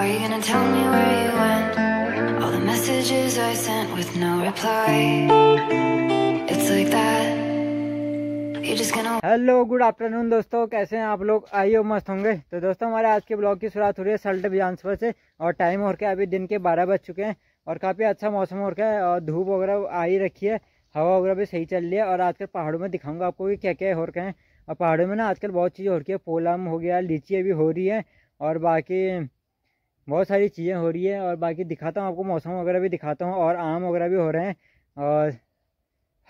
Are you gonna tell me where you went? All the messages I sent with no reply. It's like that. Hello good afternoon दोस्तों कैसे हैं आप लोग आइए मस्त होंगे तो दोस्तों हमारे आज के ब्लॉग की शुरुआत हो रही है सल्ट बिजानसपुर से और टाइम हो रहा है अभी दिन के बारह बज चुके हैं और काफ़ी अच्छा मौसम हो रहा है और धूप वगैरह आ ही रखी है हवा वगैरह भी सही चल रही है और आजकल पहाड़ों में दिखाऊंगा आपको कि क्या क्या हो रखे हैं और पहाड़ों में ना आजकल बहुत चीज़ हो रखी है पोलम हो गया लीची भी हो रही है और बाकी बहुत सारी चीज़ें हो रही है और बाकी दिखाता हूँ आपको मौसम वगैरह भी दिखाता हूँ और आम वगैरह भी हो रहे हैं और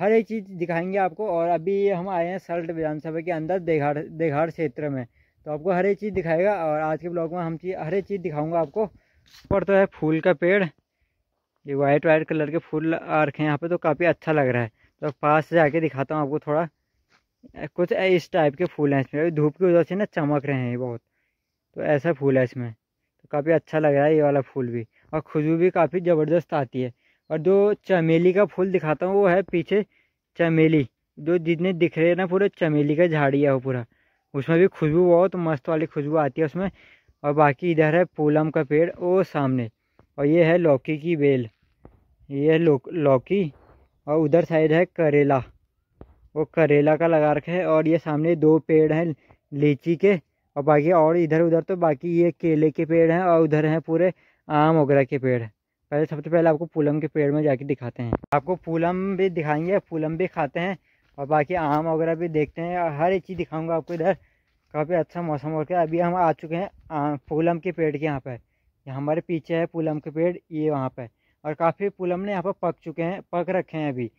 हर एक चीज़ दिखाएंगे आपको और अभी हम आए हैं सल्ट विधानसभा के अंदर देघाड़ देघाड़ क्षेत्र में तो आपको हर एक चीज़ दिखाएगा और आज के ब्लॉग में हम चीज़ हर एक चीज़ दिखाऊंगा आपको ऊपर तो है फूल का पेड़ ये वाइट वाइट कलर के फूल आ रखे हैं यहाँ पर तो काफ़ी अच्छा लग रहा है तो पास से जाके दिखाता हूँ आपको थोड़ा कुछ इस टाइप के फूल हैं इसमें धूप की वजह से ना चमक रहे हैं ये बहुत तो ऐसा फूल है इसमें काफ़ी अच्छा लग रहा है ये वाला फूल भी और खुशबू भी काफ़ी ज़बरदस्त आती है और जो चमेली का फूल दिखाता हूँ वो है पीछे चमेली जो जितने दिख रहे हैं ना पूरे चमेली का झाड़ी है वो पूरा उसमें भी खुशबू बहुत मस्त वाली खुशबू आती है उसमें और बाकी इधर है पूलम का पेड़ वो सामने और ये है लौकी की बेल ये है लौ लौकी और उधर साइड है करेला वो करेला का लगा रखा है और ये सामने दो पेड़ हैं लीची के और बाकी और इधर उधर तो बाकी ये केले के पेड़ हैं और उधर हैं पूरे आम वगैरह के पेड़ पहले सबसे पहले आपको पूलम के पेड़ में जाके दिखाते हैं आपको पूलम भी दिखाएंगे पूलम भी खाते हैं और बाकी आम वगैरह भी देखते हैं और हर एक चीज़ दिखाऊंगा आपको इधर काफ़ी अच्छा मौसम हो गया अभी हम आ चुके हैं पूलम के पेड़ के यहाँ पर यहाँ हमारे पीछे है पूलम के पेड़ ये वहाँ पर और काफ़ी पूलम ने यहाँ पर पक चुके हैं पक रखे हैं अभी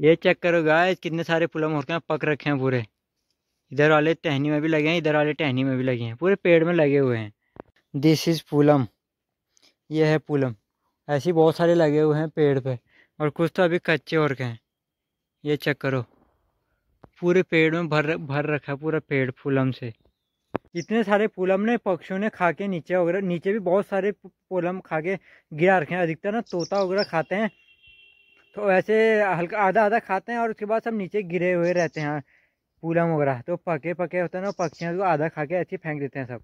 ये चेक करो कितने सारे पूलम हो गए पक रखे हैं पूरे इधर वाले टहनी में भी लगे हैं इधर वाले टहनी में भी लगे हैं पूरे पेड़ में लगे हुए हैं दिस इज़ पुलम ये है पुलम ऐसे बहुत सारे लगे हुए हैं पेड़ पे और कुछ तो अभी कच्चे और के हैं ये चेक करो पूरे पेड़ में भर भर रखा है पूरा पेड़ पुलम से इतने सारे पुलम ने पक्षियों ने खा के नीचे वगैरह नीचे भी बहुत सारे पुलम खा के गिरा रखे हैं अधिकतर ना तोता वगैरह खाते हैं तो ऐसे हल्का आधा आधा खाते हैं और उसके बाद सब नीचे गिरे हुए रहते हैं पूलम है तो पके पके होते हैं ना पक्षियों को आधा खा के अच्छी फेंक देते हैं सब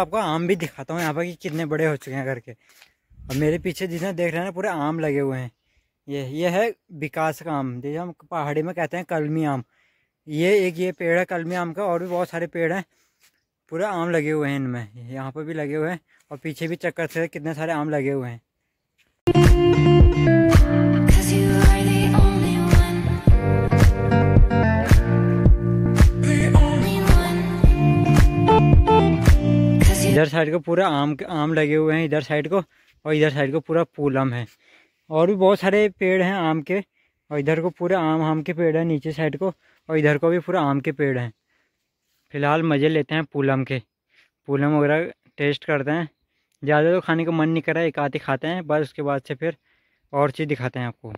आपको आम भी दिखाता हूँ यहाँ पर कि कितने बड़े हो चुके हैं करके और मेरे पीछे जितना देख रहे हैं ना पूरे आम लगे हुए हैं ये ये है विकास का आम जैसे हम पहाड़ी में कहते हैं कलमी आम ये एक ये पेड़ है कलमी आम का और भी बहुत सारे पेड़ हैं पूरे आम लगे हुए हैं इनमें यहाँ पर भी लगे हुए हैं और पीछे भी चक्कर से कितने सारे आम लगे हुए हैं इधर साइड को पूरा आम आम लगे हुए हैं इधर साइड को और इधर साइड को पूरा पूलम है और भी बहुत सारे पेड़ हैं आम के और इधर को पूरे आम आम के पेड़ हैं नीचे साइड को और इधर को भी पूरा आम के पेड़ हैं फ़िलहाल मज़े लेते हैं पूलम के पूलम वगैरह टेस्ट करते हैं ज़्यादा तो खाने का मन नहीं करा एक आते खाते हैं बस उसके बाद से फिर और चीज़ दिखाते हैं आपको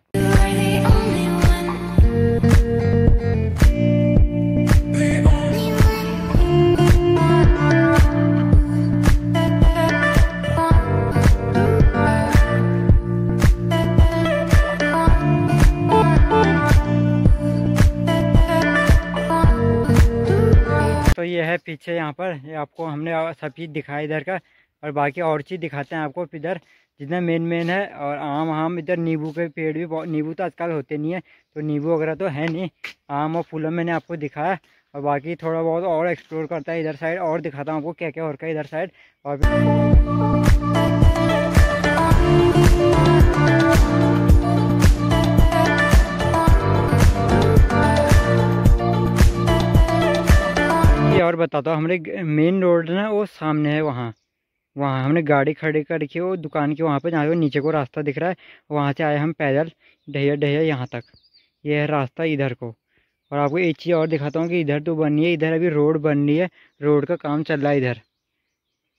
ये है पीछे यहाँ पर ये आपको हमने सब चीज़ दिखाया इधर का और बाकी और चीज़ दिखाते हैं आपको इधर जितना मेन मेन है और आम आम इधर नींबू के पेड़ भी नींबू तो आजकल होते नहीं है तो नींबू वगैरह तो है नहीं आम और फूलों मैंने आपको दिखाया और बाकी थोड़ा बहुत और एक्सप्लोर करता है इधर साइड और दिखाता हूँ आपको क्या क्या और का इधर साइड और और बताता हूँ हमारे मेन रोड ना वो सामने है वहाँ वहाँ हमने गाड़ी खड़ी कर रखी है वो दुकान के वहाँ पे जहाँ पे नीचे को रास्ता दिख रहा है वहाँ से आए हम पैदल ढहिया ढहिया यहाँ तक ये यह है रास्ता इधर को और आपको एक चीज़ और दिखाता हूँ कि इधर तो बन रही है इधर अभी रोड बन रही है रोड का काम चल रहा है इधर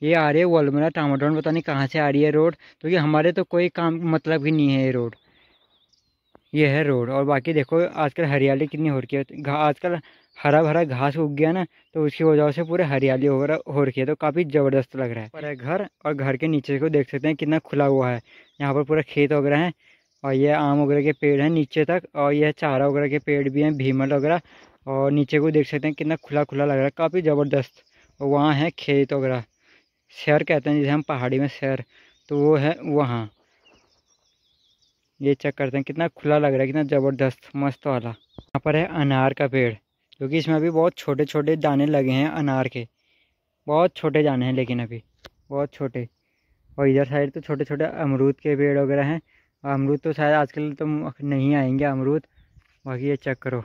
ये आ रही है वलमरा टामाटोन पता नहीं कहाँ से आ रही है रोड तो हमारे तो कोई काम मतलब ही नहीं है ये रोड ये है रोड और बाकी देखो आजकल हरियाली कितनी हो रही है आजकल हरा भरा घास उग गया ना तो उसकी वजह से पूरे हरियाली हो हो रखी है तो काफ़ी ज़बरदस्त लग रहा है पर घर और घर के नीचे को देख सकते हैं कितना खुला हुआ है यहाँ पर पूरा खेत वगैरह है और ये आम वगैरह के पेड़ हैं नीचे तक और यह चारा वगैरह के पेड़ भी हैं भीमल वगैरह और नीचे को देख सकते हैं कितना खुला खुला लग रहा है काफ़ी ज़बरदस्त और वहाँ है खेत वगैरह शहर कहते हैं जिसे हम पहाड़ी में शहर तो वो है वहाँ ये चेक करते हैं कितना खुला लग रहा है कितना ज़बरदस्त मस्त वाला यहाँ पर है अनार का पेड़ क्योंकि इसमें अभी बहुत छोटे छोटे दाने लगे हैं अनार के बहुत छोटे दाने हैं लेकिन अभी बहुत छोटे और इधर साइड तो छोटे छोटे अमरूद के पेड़ वगैरह हैं अमरूद तो शायद आजकल तो नहीं आएंगे अमरूद बाकी ये चेक करो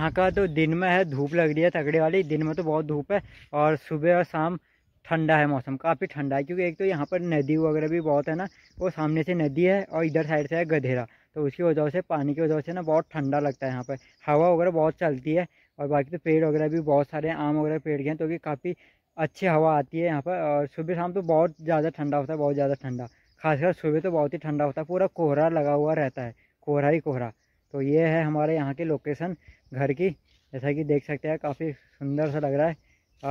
यहाँ का तो दिन में है धूप लग रही है तगड़े वाली दिन में तो बहुत धूप है और सुबह और शाम ठंडा है मौसम काफ़ी ठंडा है क्योंकि एक तो यहाँ पर नदी वगैरह भी बहुत है ना वो सामने से नदी है और इधर साइड से है गधेरा तो उसकी वजह से पानी की वजह से ना बहुत ठंडा लगता है यहाँ पर हवा वगैरह बहुत चलती है और बाकी तो पेड़ वगैरह भी बहुत सारे आम वगैरह पेड़ के हैं तो कि काफ़ी अच्छी हवा आती है यहाँ पर और सुबह शाम तो बहुत ज़्यादा ठंडा होता है बहुत ज़्यादा ठंडा खासकर सुबह तो बहुत ही ठंडा होता है पूरा कोहरा लगा हुआ रहता है कोहरा ही कोहरा तो ये है हमारे यहाँ की लोकेशन घर की जैसा कि देख सकते हैं काफ़ी सुंदर सा लग रहा है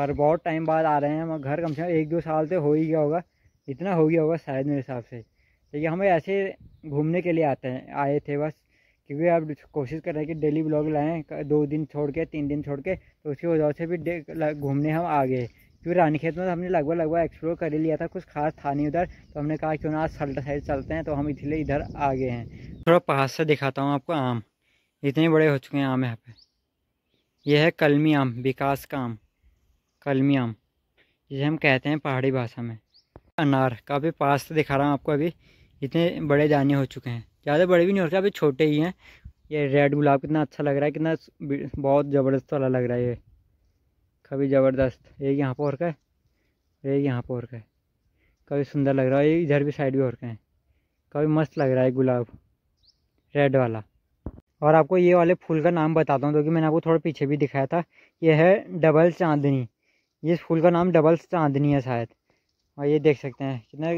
और बहुत टाइम बाद आ रहे हैं हम घर कम से कम एक दो साल से तो हो ही गया होगा इतना हो गया होगा शायद मेरे हिसाब से तो ये हम ऐसे घूमने के लिए आते हैं आए थे बस क्योंकि आप कोशिश कर रहे हैं कि डेली ब्लॉग लाएँ दो दिन छोड़ के तीन दिन छोड़ के तो उसकी वजह से भी घूमने हम आ गए क्योंकि रानी खेत में तो हमने लगभग लगभग एक्सप्लोर कर ही लिया था कुछ खास था नहीं उधर तो हमने कहा क्यों ना आज सल्ट साइड चलते हैं तो हम इसलिए इधर आ गए हैं थोड़ा पास से दिखाता हूँ आपको आम इतने बड़े हो चुके हैं आम यहाँ पे यह है कलमी आम विकास का आम कलमी आम जिसे हम कहते हैं पहाड़ी भाषा में अनार काफ़ी पास से दिखा रहा हूँ आपको अभी इतने बड़े दाने हो चुके हैं ज़्यादा बड़े भी नहीं हो रहे अभी छोटे ही हैं ये रेड गुलाब कितना अच्छा लग रहा है कितना बहुत ज़बरदस्त वाला लग रहा है ये कभी ज़बरदस्त एक यहाँ पर और का है एक यहाँ पर और का है कभी सुंदर लग रहा है इधर भी साइड भी और का है कभी मस्त लग रहा है गुलाब रेड वाला और आपको ये वाले फूल का नाम बताता हूँ क्योंकि मैंने आपको थोड़ा पीछे भी दिखाया था ये है डबल चांदनी ये फूल का नाम डबल चांदनी है शायद और ये देख सकते हैं कितना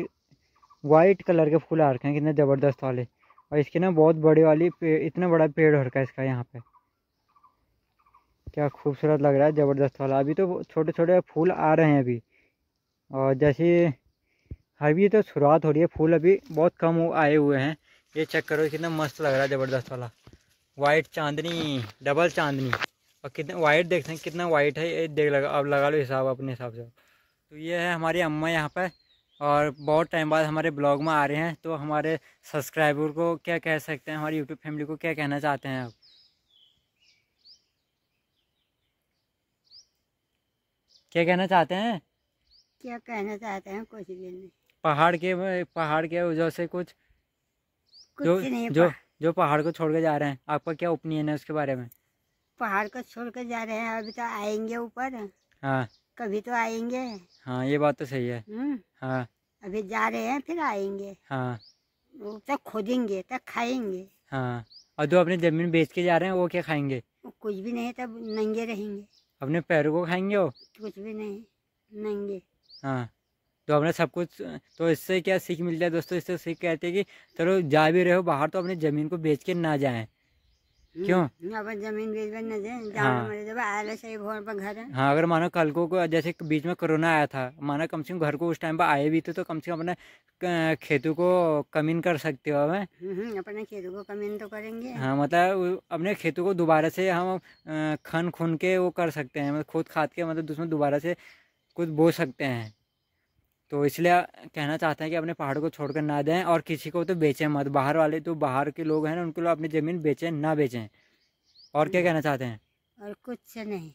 वाइट कलर के फूल आ रखे हैं कितने ज़बरदस्त वाले और इसके ना बहुत बड़े वाली इतना बड़ा पेड़ हो रखा है इसका यहाँ पे क्या खूबसूरत लग रहा है ज़बरदस्त वाला अभी तो छोटे छोटे फूल आ रहे हैं अभी और जैसे अभी तो शुरुआत हो रही है फूल अभी बहुत कम आए हुए हैं ये चेक करो कितना मस्त लग रहा है ज़बरदस्त वाला वाइट चांदनी डबल चांदनी और कितना वाइट देखते हैं कितना वाइट है ये देख लगा अब लगा लो हिसाब अपने हिसाब से तो ये है हमारी अम्मा यहाँ पर और बहुत टाइम बाद हमारे ब्लॉग में आ रहे हैं तो हमारे सब्सक्राइबर को क्या कह सकते हैं हमारी यूट्यूब फैमिली को क्या कहना चाहते हैं आप क्या कहना चाहते हैं क्या कहना चाहते हैं कुछ भी नहीं पहाड़ के पहाड़ के वजह से कुछ, कुछ जो नहीं जो जो पहाड़ को छोड़ के जा रहे हैं आपका क्या ओपिनियन है उसके बारे में पहाड़ को छोड़ के जा रहे हैं अभी तो आएंगे ऊपर हाँ कभी तो आएंगे हाँ ये बात तो सही है हम्म। हाँ अभी जा रहे हैं फिर आएंगे हाँ वो तक खोदेंगे तक खाएंगे हाँ और जो अपनी जमीन बेच के जा रहे हैं वो क्या खाएंगे कुछ भी नहीं तब नंगे रहेंगे अपने पैरों को खाएंगे वो कुछ भी नहीं नंगे हाँ तो अपने सब कुछ तो इससे क्या सीख मिलता है दोस्तों इससे सीख कहते हैं कि चलो जा भी रहे हो बाहर तो अपनी ज़मीन को बेच के ना जाएं क्यों हम्म। जमीन बीच हाँ।, हाँ अगर मानो कल को जैसे बीच में कोरोना आया था मानो कम से कम घर को उस टाइम पर आए भी थे तो कम से कम अपने खेतों को कमीन कर सकते हो हमें हम्म, हम्म, अपने खेतों को कमीन तो करेंगे हाँ मतलब अपने खेतों को दोबारा से हम खन खुन के वो कर सकते हैं मतलब खोद खाद के मतलब दोबारा से कुछ बो सकते हैं तो इसलिए कहना चाहते हैं कि अपने पहाड़ को छोड़कर ना दें और किसी को तो बेचें मत बाहर वाले तो बाहर के लोग हैं ना उनके लोग अपनी ज़मीन बेचें ना बेचें और क्या हम्म। कहना चाहते हैं और कुछ नहीं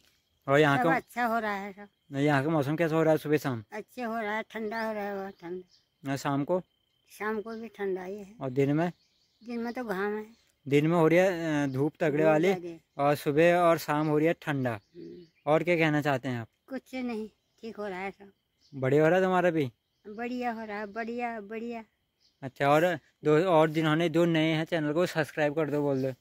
और यहाँ का अच्छा हो रहा है सब यहाँ का मौसम कैसा हो रहा है सुबह शाम अच्छे हो रहा है ठंडा हो रहा है बहुत ठंडा शाम को शाम को भी ठंडा ही है और दिन में दिन में तो घाम है दिन में हो रही है धूप तगड़े वाली और सुबह और शाम हो रही है ठंडा हम्म। और क्या कहना चाहते हैं आप कुछ नहीं ठीक हो रहा है सब बढ़िया हो रहा तुम्हारा भी बढ़िया हो रहा बढ़िया बढ़िया अच्छा और दो और जिन्होंने दो नए हैं चैनल को सब्सक्राइब कर दो बोल दो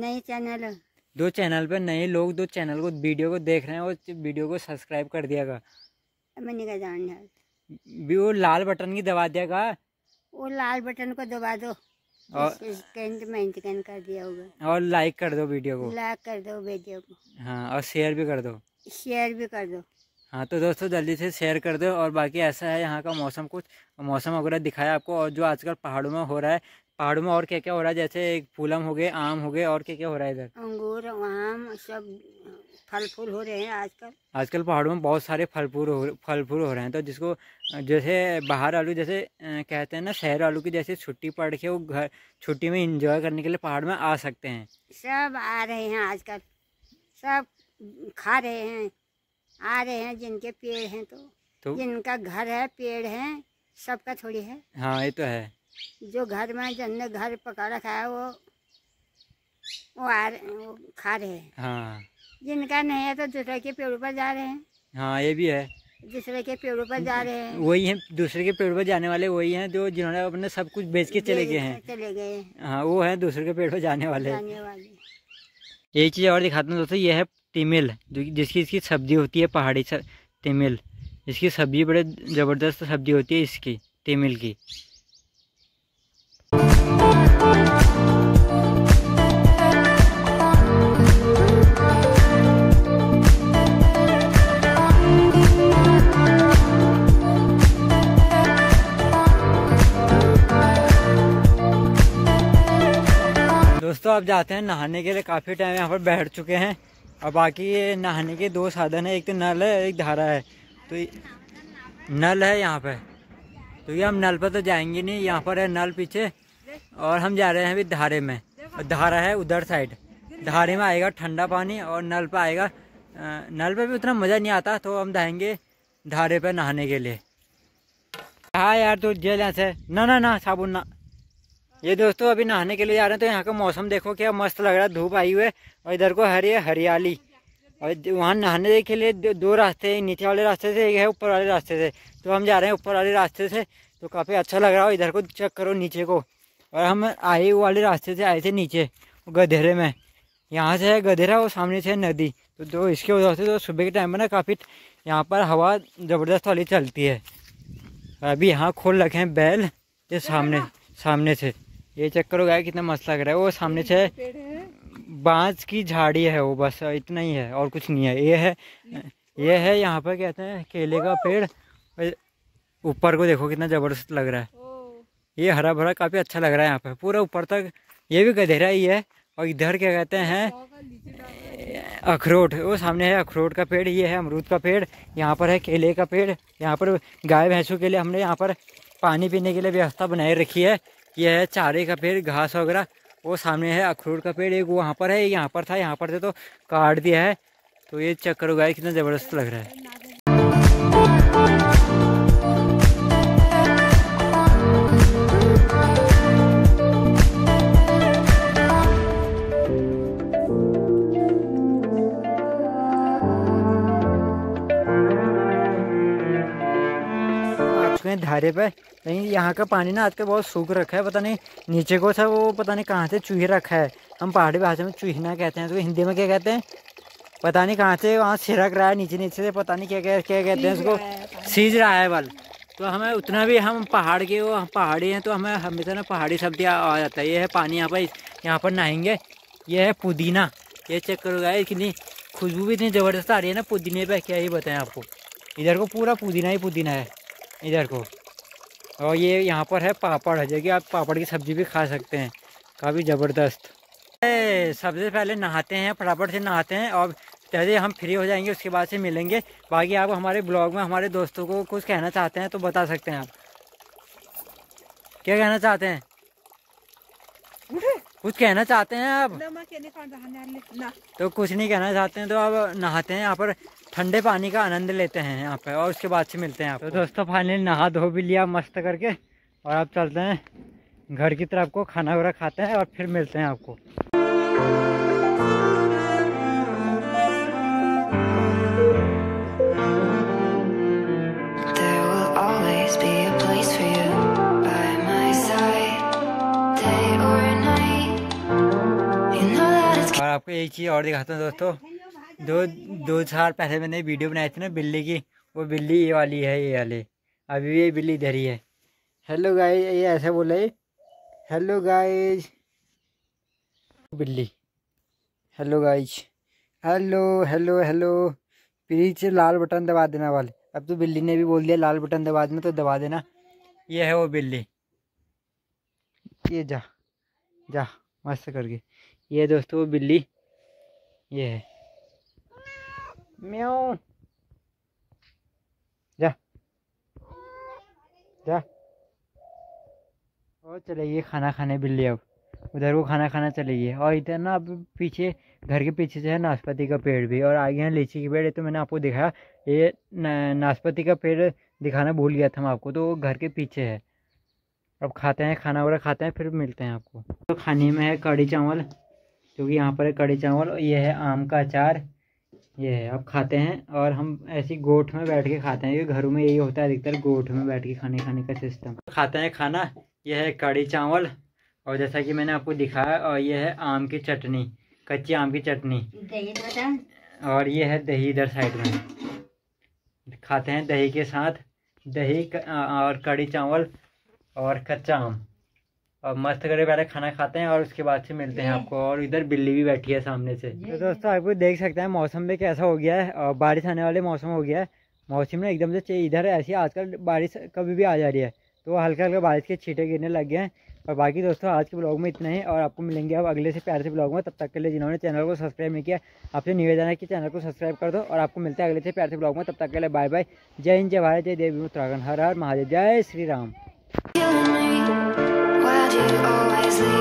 नए चैनल दो चैनल पे नए लोग दो चैनल को वीडियो को देख रहे हैं और वीडियो को सब्सक्राइब कर दिया का मैंने कहा जान भी वो लाल बटन की दबा दिया का वो लाल बटन को दबा दो और मेंटेन कर दिया होगा और लाइक कर दो वीडियो को लाइक कर दो वीडियो को हाँ और शेयर भी कर दो शेयर भी कर दो हाँ तो दोस्तों जल्दी से शेयर कर दो और बाकी ऐसा है यहाँ का मौसम कुछ मौसम वगैरह दिखाया आपको और जो आजकल पहाड़ों में हो रहा है पहाड़ों में और क्या क्या हो रहा है जैसे एक फूलम हो गए आम हो गए और क्या क्या हो रहा है इधर अंगूर आम सब फल फूल हो रहे हैं आजकल आजकल पहाड़ों में बहुत सारे फल फूल हो फल फूल हो रहे हैं तो जिसको जैसे बाहर आलू जैसे कहते हैं ना शहर आलू की जैसे छुट्टी पड़ के वो घर छुट्टी में इंजॉय करने के लिए पहाड़ में आ सकते हैं सब आ रहे हैं आजकल सब खा रहे हैं आ रहे हैं जिनके पेड़ हैं तो, तो जिनका घर है पेड़ है सबका थोड़ी है हाँ ये तो है जो घर में जिनने घर रखा खाया वो वो आ रहे वो खा रहे हैं हाँ जिनका नहीं है तो दूसरे के पेड़ों पर जा रहे हैं हाँ ये भी है दूसरे के पेड़ों पर जा रहे हैं वही हैं दूसरे के पेड़ पर जाने वाले वही हैं जो जिन्होंने अपने सब कुछ बेच के चले गए हैं चले गए हाँ वो है दूसरे के पेड़ पर जाने वाले जाने वाले एक चीज़ और दिखाता हूँ दोस्तों ये है तिमिल जो जिसकी इसकी सब्जी होती है पहाड़ी सब तिमिल इसकी सब्जी बड़े ज़बरदस्त सब्जी होती है इसकी तिमिल की दोस्तों आप जाते हैं नहाने के लिए काफ़ी टाइम यहाँ पर बैठ चुके हैं और बाकी ये नहाने के दो साधन है एक तो नल है एक धारा है तो नल है यहाँ पे तो ये हम नल पर तो जाएंगे नहीं यहाँ पर है नल पीछे और हम जा रहे हैं अभी धारे में और धारा है उधर साइड धारे में आएगा ठंडा पानी और नल पर आएगा नल पर भी उतना मज़ा नहीं आता तो हम जाएंगे धारे पर नहाने के लिए हाँ यार तो जेल ऐसे ना ना ना साबुन ना ये दोस्तों अभी नहाने के लिए जा रहे हैं तो यहाँ का मौसम देखो क्या मस्त लग रहा है धूप आई हुई है और इधर को हरी हरियाली और वहाँ नहाने के लिए दो रास्ते हैं नीचे वाले रास्ते से एक है ऊपर वाले रास्ते से तो हम जा रहे हैं ऊपर वाले रास्ते से तो काफ़ी अच्छा लग रहा है इधर को चेक करो नीचे को और हम आए वाले रास्ते से आए थे नीचे गधेरे में यहाँ से है गधेरा और सामने से नदी तो जो इसके वजह से तो सुबह के टाइम में ना काफ़ी यहाँ पर हवा ज़बरदस्त वाली चलती है अभी यहाँ खोल रखे हैं बैल ये सामने सामने से ये चेक करो गाय कितना मस्त लग रहा है वो सामने से बांस की झाड़ी है वो बस इतना ही है और कुछ नहीं है ये है ये है यहाँ पर कहते हैं केले का पेड़ ऊपर को देखो कितना ज़बरदस्त लग रहा है ये हरा भरा काफ़ी अच्छा लग रहा है यहाँ पर पूरा ऊपर तक ये भी गधेरा ही है और इधर क्या कहते हैं अखरोट वो सामने है अखरोट का पेड़ ये है अमरूद का पेड़ यहाँ पर है केले का पेड़ यहाँ पर गाय भैंसों के लिए हमने यहाँ पर पानी पीने के लिए व्यवस्था बनाए रखी है यह है चारे का पेड़ घास वगैरह वो सामने है अखरूट का पेड़ एक वहाँ पर है यहाँ पर था यहाँ पर थे तो काट दिया है तो ये चक्कर उगा कितना ज़बरदस्त लग रहा है धारे पे कहीं यहाँ का पानी ना आजकल बहुत सूख रखा है पता नहीं नीचे को था वो पता नहीं कहाँ से चूहे रखा है हम पहाड़ी भाषा में चूहना कहते हैं तो हिंदी में क्या कहते हैं पता नहीं कहाँ से वहाँ सिरक रहा है नीचे नीचे से पता नहीं क्या क्या क्या कहते हैं उसको सीज रहा है बल तो हमें उतना भी हम पहाड़ के वो पहाड़ी हैं तो हमें हमेशा ना पहाड़ी सब्जी आ जाता है ये है पानी यहाँ पर यहाँ पर नहाएंगे ये है पुदीना ये चेक करोगा इतनी खुशबू भी इतनी ज़बरदस्त आ रही है ना पुदीने पर क्या ही बताएं आपको इधर को पूरा पुदीना ही पुदीना है इधर को और ये यहाँ पर है पापड़ जो कि आप पापड़ की सब्ज़ी भी खा सकते हैं काफ़ी ज़बरदस्त सबसे पहले नहाते हैं फटाफट से नहाते हैं और जैसे हम फ्री हो जाएंगे उसके बाद से मिलेंगे बाकी आप हमारे ब्लॉग में हमारे दोस्तों को कुछ कहना चाहते हैं तो बता सकते हैं आप क्या कहना चाहते हैं कुछ कहना चाहते हैं आप तो कुछ नहीं कहना चाहते हैं तो आप नहाते हैं यहाँ पर ठंडे पानी का आनंद लेते हैं यहाँ पे और उसके बाद से मिलते हैं आप तो दोस्तों फाइनली नहा धो भी लिया मस्त करके और आप चलते हैं घर की तरफ को खाना वगैरह खाते हैं और फिर मिलते हैं आपको आपको एक चीज़ और दिखाता हूँ दोस्तों दो दो साल पहले मैंने वीडियो बनाई थी ना बिल्ली की वो बिल्ली ये वाली है ये वाली अभी ये बिल्ली धरी है हेलो गाइस ये ऐसे बोले हेलो गाइज बिल्ली hello guys hello hello hello please लाल बटन दबा देना वाले अब तो बिल्ली ने भी बोल दिया लाल बटन दबा देना तो दबा देना ये है वो बिल्ली ये जा जा मस्त करके ये दोस्तों बिल्ली ये है म्याओ जा जा और चले खाना खाने बिल्ली अब उधर वो खाना खाना चलेगी और इधर ना अब पीछे घर के पीछे से है नाशपति का पेड़ भी और आगे है लीची की पेड़ है तो मैंने आपको दिखाया ये नाशपति का पेड़ दिखाना भूल गया था मैं आपको तो वो घर के पीछे है अब खाते हैं खाना वगैरह खाते हैं फिर मिलते हैं आपको तो खाने में है कड़ी चावल क्योंकि यहाँ पर है कड़ी चावल और ये है आम का अचार ये है अब खाते हैं और हम ऐसी गोठ में बैठ के खाते हैं क्योंकि घरों में यही होता है अधिकतर गोठ में बैठ के खाने खाने का सिस्टम खाते हैं खाना यह है कड़ी चावल और जैसा कि मैंने आपको दिखाया और यह है आम की चटनी कच्ची आम की चटनी और ये है दही इधर साइड में खाते हैं दही के साथ दही और कड़ी चावल और कच्चा आम और मस्त करके पहले खाना खाते हैं और उसके बाद से मिलते हैं आपको और इधर बिल्ली भी बैठी है सामने से तो दोस्तों आपको देख सकते हैं मौसम भी कैसा हो गया है और बारिश आने वाले मौसम हो गया है मौसम ना एकदम से इधर ऐसी आजकल बारिश कभी भी आ जा रही है तो हल्का हल्का बारिश के छीटे गिरने लग गए हैं और बाकी दोस्तों आज के ब्लॉग में इतना ही और आपको मिलेंगे अब अगले से प्यार से ब्लॉग में तब तक के लिए जिन्होंने चैनल को सब्सक्राइब नहीं किया आपसे निवेदन है कि चैनल को सब्सक्राइब कर दो और आपको मिलता है अगले से प्यार से ब्लॉग में तब तक के लिए बाय बाय जय हिंद जय भारत जय देवी उत्तराखंड हर हर महादेव जय Shri Ram You always leave?